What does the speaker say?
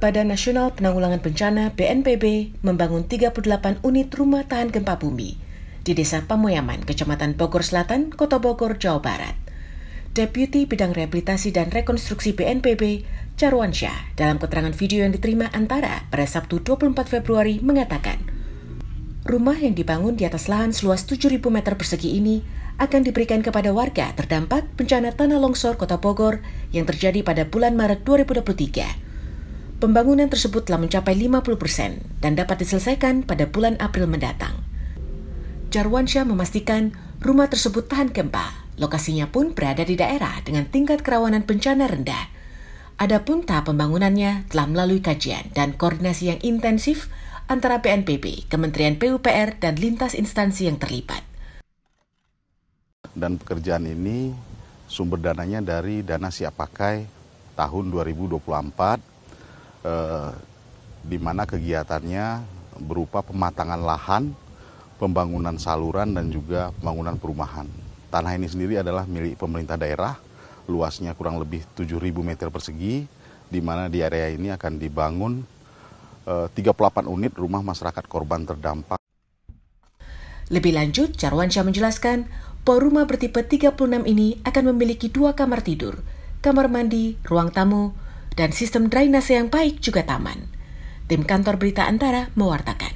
Badan Nasional Penanggulangan Bencana BNPB membangun 38 unit rumah tahan gempa bumi di Desa Pamoyaman, Kecamatan Bogor Selatan, Kota Bogor, Jawa Barat. Deputi Bidang Rehabilitasi dan Rekonstruksi BNPB, Carwansyah, dalam keterangan video yang diterima antara pada Sabtu 24 Februari mengatakan, Rumah yang dibangun di atas lahan seluas 7.000 meter persegi ini akan diberikan kepada warga terdampak bencana tanah longsor Kota Bogor yang terjadi pada bulan Maret 2023. Pembangunan tersebut telah mencapai 50 persen dan dapat diselesaikan pada bulan April mendatang. Jarwansyah memastikan rumah tersebut tahan gempa. Lokasinya pun berada di daerah dengan tingkat kerawanan bencana rendah. Adapun tahap pembangunannya telah melalui kajian dan koordinasi yang intensif antara BNPB, Kementerian PUPR, dan lintas instansi yang terlibat. Dan pekerjaan ini sumber dananya dari dana siap pakai tahun 2024, eh, di mana kegiatannya berupa pematangan lahan, pembangunan saluran, dan juga pembangunan perumahan. Tanah ini sendiri adalah milik pemerintah daerah, luasnya kurang lebih 7.000 meter persegi, di mana di area ini akan dibangun 38 eh, unit rumah masyarakat korban terdampak. Lebih lanjut, Carwansyah menjelaskan, rumah bertipe 36 ini akan memiliki dua kamar tidur, kamar mandi, ruang tamu, dan sistem drainase yang baik juga taman. Tim kantor berita Antara mewartakan.